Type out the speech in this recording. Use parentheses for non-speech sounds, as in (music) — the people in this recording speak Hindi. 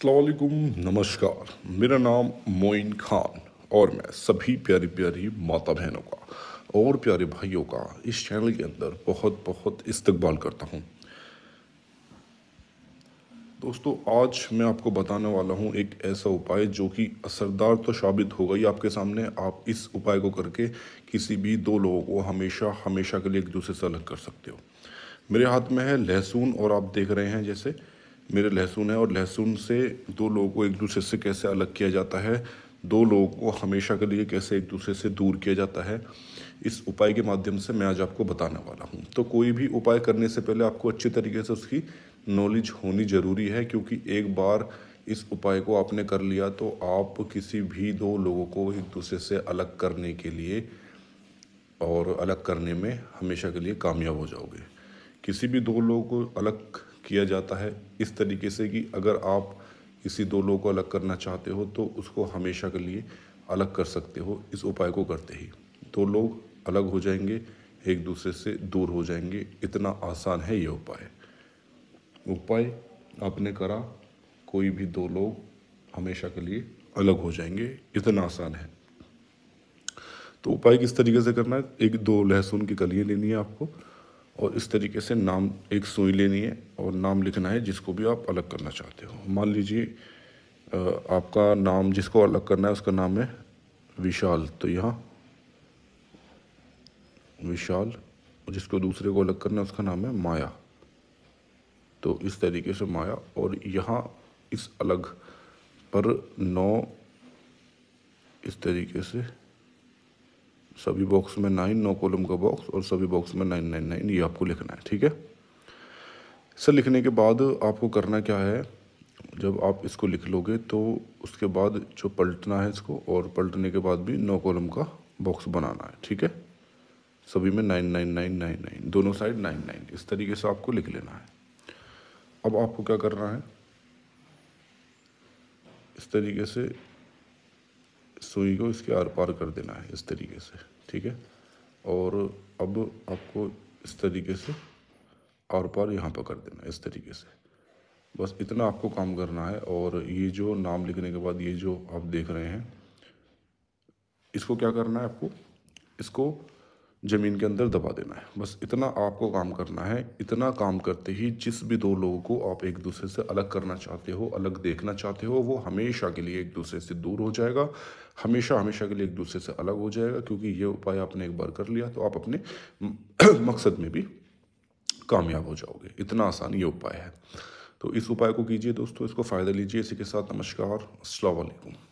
अलकुम नमस्कार मेरा नाम मोइन खान और मैं सभी प्यारी प्यारी माता बहनों का और प्यारे भाइयों का इस चैनल के अंदर बहुत बहुत इस्तकबाल करता हूँ दोस्तों आज मैं आपको बताने वाला हूँ एक ऐसा उपाय जो कि असरदार तो साबित होगा ही आपके सामने आप इस उपाय को करके किसी भी दो लोगों को हमेशा हमेशा के लिए एक दूसरे से अलग कर सकते हो मेरे हाथ में है लहसुन और आप देख रहे हैं जैसे मेरे लहसुन है और लहसुन से दो लोगों को एक दूसरे से कैसे अलग किया जाता है दो लोगों को हमेशा के लिए कैसे एक दूसरे से दूर किया जाता है इस उपाय के माध्यम से मैं आज आपको बताने वाला हूँ तो कोई भी उपाय करने से पहले आपको अच्छे तरीके से उसकी नॉलेज होनी ज़रूरी है क्योंकि एक बार इस उपाय को आपने कर लिया तो आप किसी भी दो लोगों को एक दूसरे से अलग करने के लिए और अलग करने में हमेशा के लिए कामयाब हो जाओगे किसी भी दो लोगों को अलग किया जाता है इस तरीके से कि अगर आप किसी दो लोगों को अलग करना चाहते हो तो उसको हमेशा के लिए अलग कर सकते हो इस उपाय को करते ही दो लोग अलग हो जाएंगे एक दूसरे से दूर हो जाएंगे इतना आसान है ये उपाय उपाय आपने करा कोई भी दो लोग हमेशा के लिए अलग हो जाएंगे इतना आसान है तो उपाय किस तरीके से करना है एक दो लहसुन की कलियाँ लेनी है आपको और इस तरीके से नाम एक सुई लेनी है और नाम लिखना है जिसको भी आप अलग करना चाहते हो मान लीजिए आपका नाम जिसको अलग करना है उसका नाम है विशाल तो यहाँ विशाल जिसको दूसरे को अलग करना है उसका नाम है माया तो इस तरीके से माया और यहाँ इस अलग पर नौ इस तरीके से सभी बॉक्स में नाइन नौ कॉलम का बॉक्स और सभी बॉक्स में नाइन नाइन नाइन ये आपको लिखना है ठीक है सर लिखने के बाद आपको करना क्या है जब आप इसको लिख लोगे तो उसके बाद जो पलटना है इसको और पलटने के बाद भी नौ कॉलम का बॉक्स बनाना है ठीक है सभी में nine nine nine nine nine दोनों साइड नाइन नाइन इस तरीके से आपको लिख लेना है अब आपको क्या करना है इस तरीके से सुई को इसके आर पार कर देना है इस तरीके से ठीक है और अब आपको इस तरीके से आर पार यहाँ पर कर देना है इस तरीके से बस इतना आपको काम करना है और ये जो नाम लिखने के बाद ये जो आप देख रहे हैं इसको क्या करना है आपको इसको ज़मीन के अंदर दबा देना है बस इतना आपको काम करना है इतना काम करते ही जिस भी दो लोगों को आप एक दूसरे से अलग करना चाहते हो अलग देखना चाहते हो वो हमेशा के लिए एक दूसरे से दूर हो जाएगा हमेशा हमेशा के लिए एक दूसरे से अलग हो जाएगा क्योंकि ये उपाय आपने एक बार कर लिया तो आप अपने (clears throat) मकसद में भी कामयाब हो जाओगे इतना आसान ये उपाय है तो इस उपाय को कीजिए दोस्तों इसको फ़ायदा लीजिए इसी के साथ नमस्कार असलकुम